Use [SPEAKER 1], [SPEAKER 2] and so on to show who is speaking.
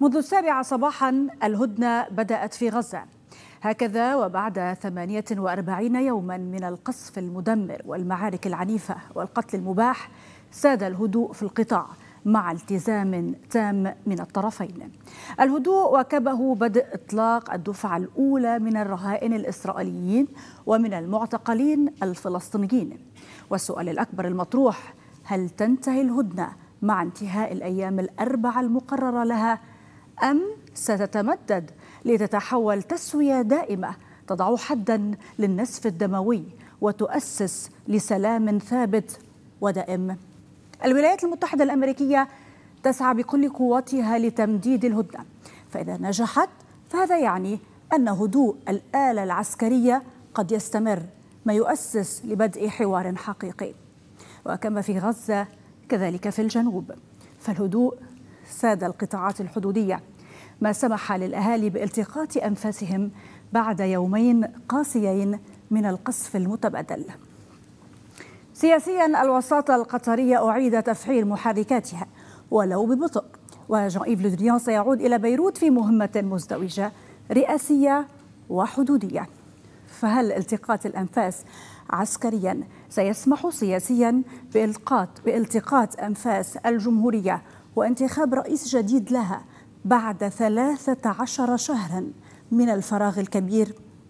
[SPEAKER 1] منذ السابعة صباحا الهدنة بدأت في غزة هكذا وبعد 48 يوما من القصف المدمر والمعارك العنيفة والقتل المباح ساد الهدوء في القطاع مع التزام تام من الطرفين الهدوء وكبه بدء إطلاق الدفعة الأولى من الرهائن الإسرائيليين ومن المعتقلين الفلسطينيين والسؤال الأكبر المطروح هل تنتهي الهدنة مع انتهاء الأيام الأربعة المقررة لها أم ستتمدد لتتحول تسوية دائمة تضع حدا للنسف الدموي وتؤسس لسلام ثابت ودائم الولايات المتحدة الأمريكية تسعى بكل قوتها لتمديد الهدنة فإذا نجحت فهذا يعني أن هدوء الآلة العسكرية قد يستمر ما يؤسس لبدء حوار حقيقي وكما في غزة كذلك في الجنوب فالهدوء ساد القطاعات الحدودية ما سمح للأهالي بالتقاط أنفاسهم بعد يومين قاسيين من القصف المتبادل سياسيا الوساطة القطرية أعيد تفعيل محركاتها ولو ببطء وجان إيف لودريان سيعود إلى بيروت في مهمة مزدوجة رئاسية وحدودية فهل التقاط الأنفاس عسكريا سيسمح سياسيا بالقاط بالتقاط أنفاس الجمهورية وانتخاب رئيس جديد لها بعد 13 شهرا من الفراغ الكبير